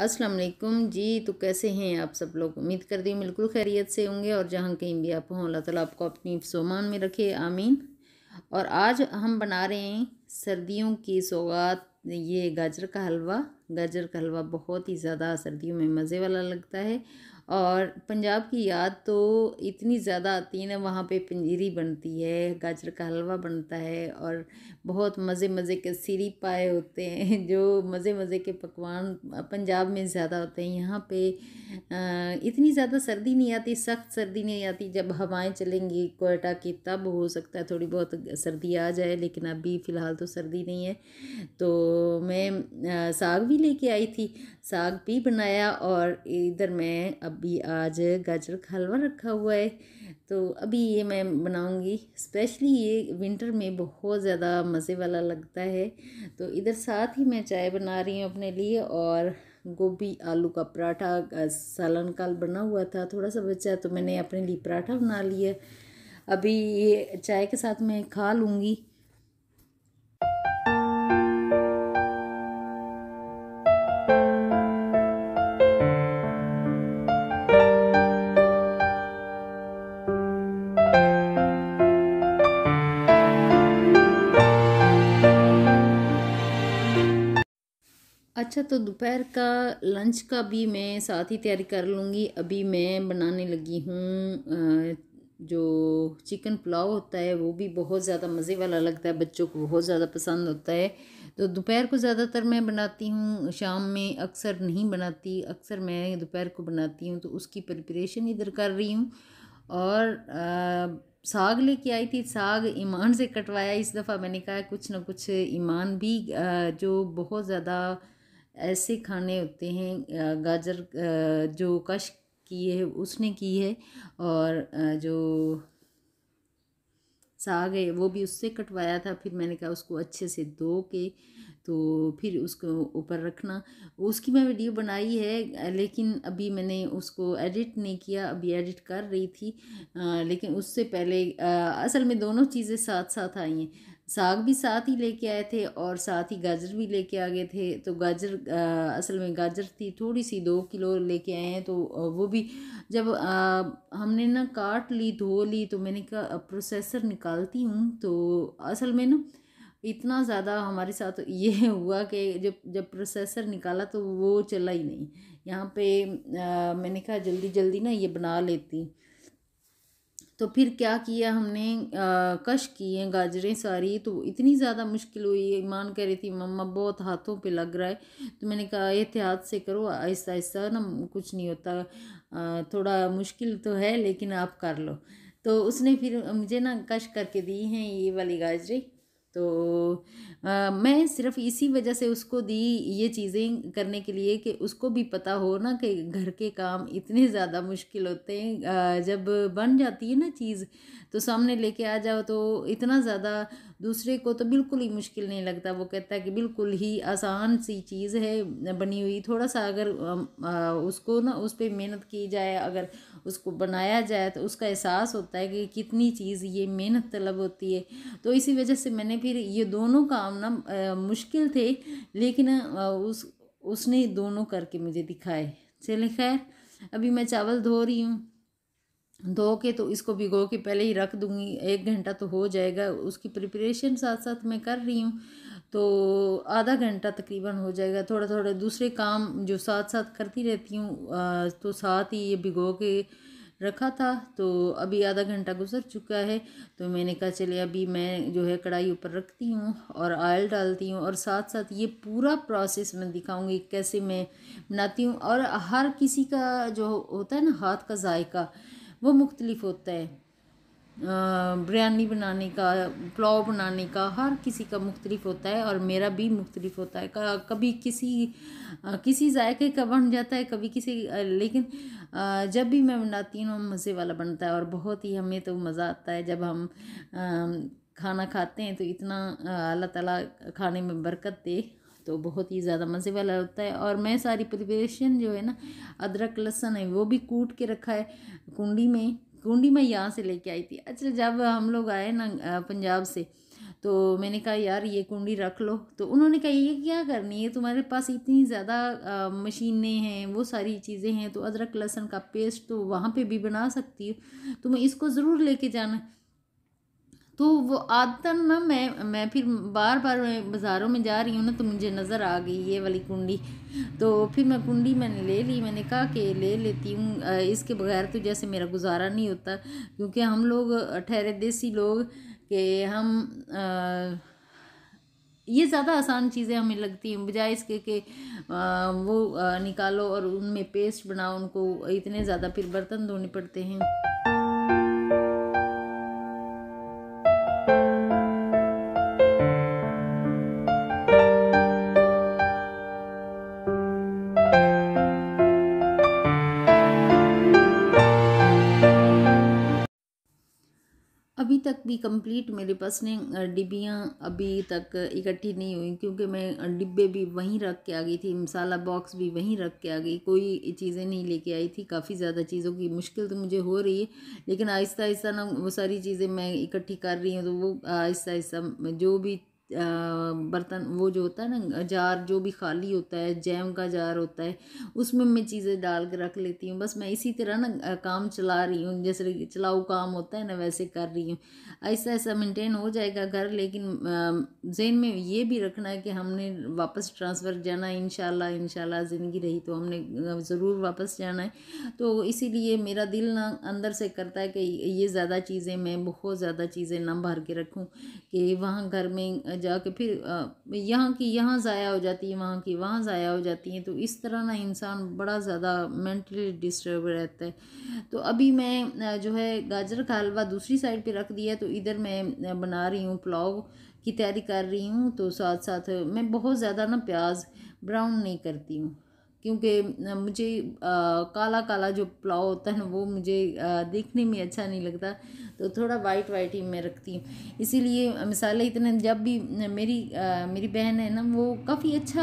अस्सलाम वालेकुम जी तो कैसे हैं आप सब लोग उम्मीद कर दी बिल्कुल खैरियत से होंगे और जहाँ कहीं भी आप हों अल्लाह ताला आपको अपनी सोमान में रखे आमीन और आज हम बना रहे हैं सर्दियों की सौगात ये गाजर का हलवा गाजर का हलवा बहुत ही ज़्यादा सर्दियों में मज़े वाला लगता है और पंजाब की याद तो इतनी ज़्यादा आती है ना वहाँ पे पंजीरी बनती है गाजर का हलवा बनता है और बहुत मज़े मज़े के सीरी पाए होते हैं जो मज़े मज़े के पकवान पंजाब में ज़्यादा होते हैं यहाँ पे इतनी ज़्यादा सर्दी नहीं आती सख्त सर्दी नहीं आती जब हवाएं चलेंगी कोयटा की तब हो सकता है थोड़ी बहुत सर्दी आ जाए लेकिन अभी फ़िलहाल तो सर्दी नहीं है तो मैं साग भी लेके आई थी साग भी बनाया और इधर मैं अभी आज गाजर का हलवा रखा हुआ है तो अभी ये मैं बनाऊंगी स्पेशली ये विंटर में बहुत ज़्यादा मज़े वाला लगता है तो इधर साथ ही मैं चाय बना रही हूँ अपने लिए और गोभी आलू का पराठा सालन काल बना हुआ था थोड़ा सा बचा तो मैंने अपने लिए पराठा बना लिया अभी ये चाय के साथ मैं खा लूँगी अच्छा तो दोपहर का लंच का भी मैं साथ ही तैयारी कर लूँगी अभी मैं बनाने लगी हूँ जो चिकन पुलाव होता है वो भी बहुत ज़्यादा मज़े वाला लगता है बच्चों को बहुत ज़्यादा पसंद होता है तो दोपहर को ज़्यादातर मैं बनाती हूँ शाम में अक्सर नहीं बनाती अक्सर मैं दोपहर को बनाती हूँ तो उसकी प्रिपरेशन इधर कर रही हूँ और आ, साग लेके आई थी साग ईमान से कटवाया इस दफ़ा मैंने कहा कुछ ना कुछ ईमान भी जो बहुत ज़्यादा ऐसे खाने होते हैं गाजर जो कश की है उसने की है और जो साग है वो भी उससे कटवाया था फिर मैंने कहा उसको अच्छे से धो के तो फिर उसको ऊपर रखना उसकी मैं वीडियो बनाई है लेकिन अभी मैंने उसको एडिट नहीं किया अभी एडिट कर रही थी आ, लेकिन उससे पहले आ, असल में दोनों चीज़ें साथ साथ आई हैं साग भी साथ ही लेके आए थे और साथ ही गाजर भी लेके आ गए थे तो गाजर आ, असल में गाजर थी थोड़ी सी दो किलो लेके आए हैं तो वो भी जब आ, हमने ना काट ली धो ली तो मैंने कहा प्रोसेसर निकालती हूँ तो असल में ना इतना ज़्यादा हमारे साथ ये हुआ कि जब जब प्रोसेसर निकाला तो वो चला ही नहीं यहाँ पे आ, मैंने कहा जल्दी जल्दी ना ये बना लेती तो फिर क्या किया हमने आ, कश किए गाजरें सारी तो इतनी ज़्यादा मुश्किल हुई मान कह रही थी मम्मा बहुत हाथों पे लग रहा है तो मैंने कहा एहतियात से करो ऐसा ऐसा ना कुछ नहीं होता आ, थोड़ा मुश्किल तो है लेकिन आप कर लो तो उसने फिर मुझे ना कश करके दी हैं ये वाली गाजरें तो आ, मैं सिर्फ इसी वजह से उसको दी ये चीज़ें करने के लिए कि उसको भी पता हो ना कि घर के काम इतने ज़्यादा मुश्किल होते हैं आ, जब बन जाती है ना चीज़ तो सामने लेके आ जाओ तो इतना ज़्यादा दूसरे को तो बिल्कुल ही मुश्किल नहीं लगता वो कहता है कि बिल्कुल ही आसान सी चीज़ है बनी हुई थोड़ा सा अगर उसको ना उस पर मेहनत की जाए अगर उसको बनाया जाए तो उसका एहसास होता है कि कितनी चीज़ ये मेहनत तलब होती है तो इसी वजह से मैंने फिर ये दोनों काम ना मुश्किल थे लेकिन उस उसने दोनों करके मुझे दिखाए चले खैर अभी मैं चावल धो रही हूँ धो के तो इसको भिगो के पहले ही रख दूँगी एक घंटा तो हो जाएगा उसकी प्रिपरेशन साथ साथ मैं कर रही हूँ तो आधा घंटा तकरीबन हो जाएगा थोड़ा थोड़ा दूसरे काम जो साथ साथ करती रहती हूँ तो साथ ही ये भिगो के रखा था तो अभी आधा घंटा गुजर चुका है तो मैंने कहा चले अभी मैं जो है कढ़ाई ऊपर रखती हूँ और आयल डालती हूँ और साथ साथ ये पूरा प्रोसेस मैं दिखाऊंगी कैसे मैं बनाती हूँ और हर किसी का जो होता है ना हाथ का जायका वो मुख्तलिफ होता है बिरयानी बनाने का पुलाव बनाने का हर किसी का मुख्तलिफ होता है और मेरा भी मुख्तलिफ होता है कभी किसी किसी जायके का बन जाता है कभी किसी लेकिन जब भी मैं बनाती हूँ मज़े वाला बनता है और बहुत ही हमें तो मज़ा आता है जब हम खाना खाते हैं तो इतना अल्लाह ताला खाने में बरकत दे तो बहुत ही ज़्यादा मज़े वाला होता है और मैं सारी प्रिपरेशन जो है ना अदरक लहसन है वो भी कूट के रखा है कुंडी में कुंडी मैं यहाँ से लेके आई थी अच्छा जब हम लोग आए ना पंजाब से तो मैंने कहा यार ये कुंडी रख लो तो उन्होंने कहा ये क्या करनी है तुम्हारे पास इतनी ज़्यादा मशीनें हैं वो सारी चीज़ें हैं तो अदरक लहसन का पेस्ट तो वहाँ पे भी बना सकती हो तुम इसको ज़रूर लेके जाना तो वो आदतन ना मैं मैं फिर बार बार मैं बाज़ारों में जा रही हूँ ना तो मुझे नज़र आ गई ये वाली कुंडी तो फिर मैं कुंडी मैंने ले ली मैंने कहा कि ले लेती हूँ इसके बगैर तो जैसे मेरा गुजारा नहीं होता क्योंकि हम लोग ठहरे देसी लोग के हम आ, ये ज़्यादा आसान चीज़ें हमें लगती हैं बजाय इसके कि वो निकालो और उनमें पेस्ट बनाओ उनको इतने ज़्यादा फिर बर्तन धोने पड़ते हैं भी कंप्लीट मेरे पास ने डिब्बियाँ अभी तक इकट्ठी नहीं हुई क्योंकि मैं डिब्बे भी वहीं रख के आ गई थी मसाला बॉक्स भी वहीं रख के आ गई कोई चीज़ें नहीं लेके आई थी काफ़ी ज़्यादा चीज़ों की मुश्किल तो मुझे हो रही है लेकिन आहिस्ता आहिस्ता ना वो सारी चीज़ें मैं इकट्ठी कर रही हूँ तो वो आहिस्ता आहिस्ता जो भी बर्तन वो जो होता है ना जार जो भी खाली होता है जैम का जार होता है उसमें मैं चीज़ें डाल के रख लेती हूँ बस मैं इसी तरह ना काम चला रही हूँ जैसे चलाऊ काम होता है ना वैसे कर रही हूँ ऐसा ऐसा मेंटेन हो जाएगा घर लेकिन जेन में ये भी रखना है कि हमने वापस ट्रांसफ़र जाना है इन ज़िंदगी रही तो हमने ज़रूर वापस जाना है तो इसी मेरा दिल ना अंदर से करता है कि ये ज़्यादा चीज़ें मैं बहुत ज़्यादा चीज़ें ना भर के रखूँ कि वहाँ घर में जाके फिर यहाँ की यहाँ ज़ाया हो जाती है वहाँ की वहाँ ज़ाया हो जाती हैं तो इस तरह ना इंसान बड़ा ज़्यादा मेंटली डिस्टर्ब रहता है तो अभी मैं जो है गाजर का हलवा दूसरी साइड पे रख दिया तो इधर मैं बना रही हूँ पुलाव की तैयारी कर रही हूँ तो साथ साथ मैं बहुत ज़्यादा ना प्याज ब्राउन नहीं करती हूँ क्योंकि मुझे आ, काला काला जो पुलाव होता है ना वो मुझे आ, देखने में अच्छा नहीं लगता तो थोड़ा वाइट वाइट ही मैं रखती हूँ इसीलिए मिसाल इतने जब भी मेरी आ, मेरी बहन है ना वो काफ़ी अच्छा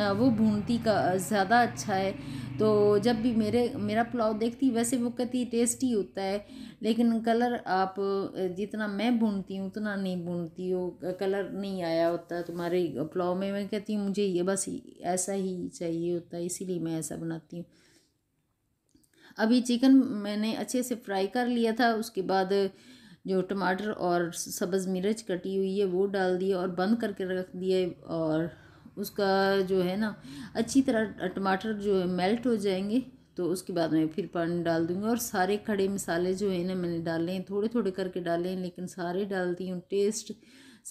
आ, वो भूनती का ज़्यादा अच्छा है तो जब भी मेरे मेरा पुलाव देखती वैसे वो कहती टेस्टी होता है लेकिन कलर आप जितना मैं भूनती हूँ उतना नहीं भूनती हो कलर नहीं आया होता तुम्हारे पुलाव में मैं कहती हूँ मुझे ये बस ऐसा ही चाहिए होता है इसीलिए मैं ऐसा बनाती हूँ अभी चिकन मैंने अच्छे से फ्राई कर लिया था उसके बाद जो टमाटर और सब्ज़ मिर्च कटी हुई है वो डाल दिए और बंद करके रख दिए और उसका जो है ना अच्छी तरह टमाटर जो है मेल्ट हो जाएंगे तो उसके बाद मैं फिर पानी डाल दूँगी और सारे खड़े मसाले जो है ना मैंने डाले हैं थोड़े थोड़े करके डाले हैं लेकिन सारे डालती हूँ टेस्ट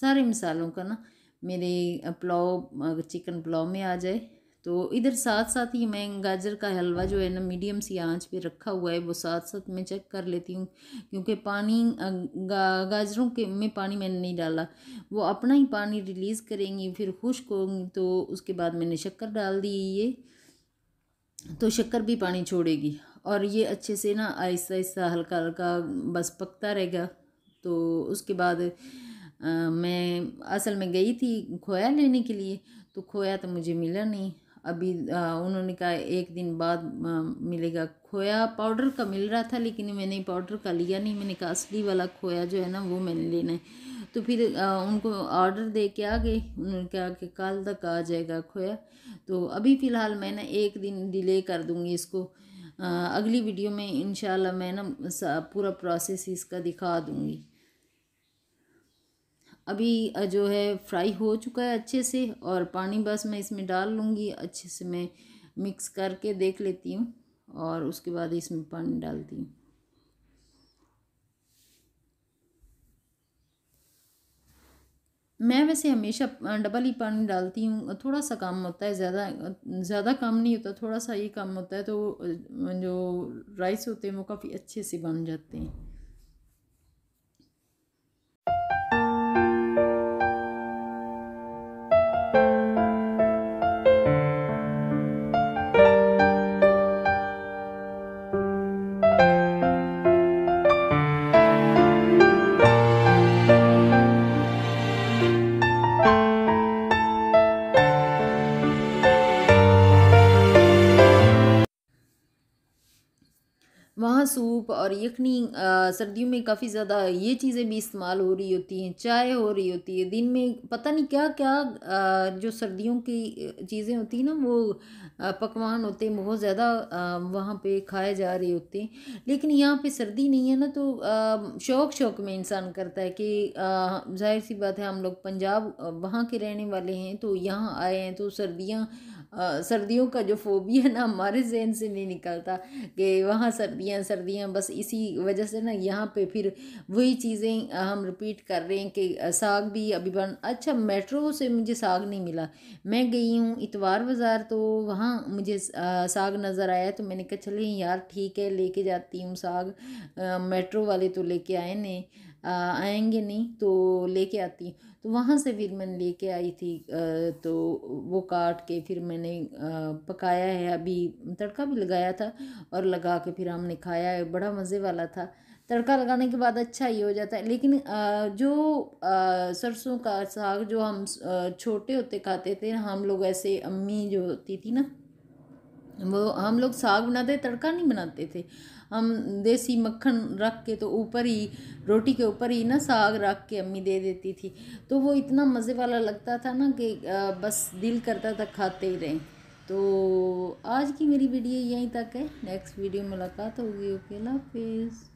सारे मसालों का ना मेरे पुलाव चिकन पुलाव में आ जाए तो इधर साथ साथ ही मैं गाजर का हलवा जो है ना मीडियम सी आंच पे रखा हुआ है वो साथ साथ मैं चेक कर लेती हूँ क्योंकि पानी गा, गाजरों के में पानी मैंने नहीं डाला वो अपना ही पानी रिलीज़ करेंगी फिर खुश्क होंगी तो उसके बाद मैंने शक्कर डाल दी ये तो शक्कर भी पानी छोड़ेगी और ये अच्छे से ना आहिस्ता आहिस्ता हल्का हल्का बस पकता रहेगा तो उसके बाद आ, मैं असल में गई थी खोया लेने के लिए तो खोया तो मुझे मिला नहीं अभी उन्होंने कहा एक दिन बाद मिलेगा खोया पाउडर का मिल रहा था लेकिन मैंने पाउडर का लिया नहीं मैंने कहा असली वाला खोया जो है ना वो मैंने लेना है तो फिर उनको ऑर्डर दे के आ गए उन्होंने कहा कि कल तक आ जाएगा खोया तो अभी फ़िलहाल मैं ना एक दिन डिले कर दूँगी इसको अगली वीडियो में इन मैं ना पूरा प्रोसेस इसका दिखा दूँगी अभी जो है फ्राई हो चुका है अच्छे से और पानी बस मैं इसमें डाल लूँगी अच्छे से मैं मिक्स करके देख लेती हूँ और उसके बाद इसमें पानी डालती हूँ मैं वैसे हमेशा डबल ही पानी डालती हूँ थोड़ा सा काम होता है ज़्यादा ज़्यादा काम नहीं होता थोड़ा सा ही काम होता है तो जो राइस होते हैं वो काफ़ी अच्छे से बन जाते हैं धूप और यखनी सर्दियों में काफ़ी ज़्यादा ये चीज़ें भी इस्तेमाल हो रही होती हैं चाय हो रही होती है दिन में पता नहीं क्या क्या जो सर्दियों की चीज़ें होती हैं ना वो पकवान होते हैं बहुत ज़्यादा वहाँ पे खाए जा रहे होते हैं लेकिन यहाँ पे सर्दी नहीं है ना तो शौक शौक में इंसान करता है कि जाहिर सी बात है हम लोग पंजाब वहाँ के रहने वाले हैं तो यहाँ आए हैं तो सर्दियाँ सर्दियों का जो फोबिया ना हमारे जहन से नहीं निकलता कि वहाँ सर्दियाँ सर्दियाँ बस इसी वजह से ना यहाँ पे फिर वही चीज़ें हम रिपीट कर रहे हैं कि साग भी अभी बन अच्छा मेट्रो से मुझे साग नहीं मिला मैं गई हूँ इतवार बाज़ार तो वहाँ मुझे साग नज़र आया तो मैंने कहा चले यार ठीक है लेके जाती हूँ साग मेट्रो वाले तो लेके आए नहीं आएंगे नहीं तो लेके आती तो वहाँ से फिर मैंने लेके आई थी तो वो काट के फिर मैंने पकाया है अभी तड़का भी लगाया था और लगा के फिर हमने खाया है बड़ा मज़े वाला था तड़का लगाने के बाद अच्छा ही हो जाता है लेकिन जो सरसों का साग जो हम छोटे होते खाते थे हम लोग ऐसे अम्मी जो होती थी ना वो हम लोग साग बनाते तड़का नहीं बनाते थे हम देसी मक्खन रख के तो ऊपर ही रोटी के ऊपर ही ना साग रख के अम्मी दे देती थी तो वो इतना मज़े वाला लगता था ना कि बस दिल करता था खाते ही रहें तो आज की मेरी वीडियो यहीं तक है नेक्स्ट वीडियो मुलाकात होगी ओके अल्लाह हाफिज़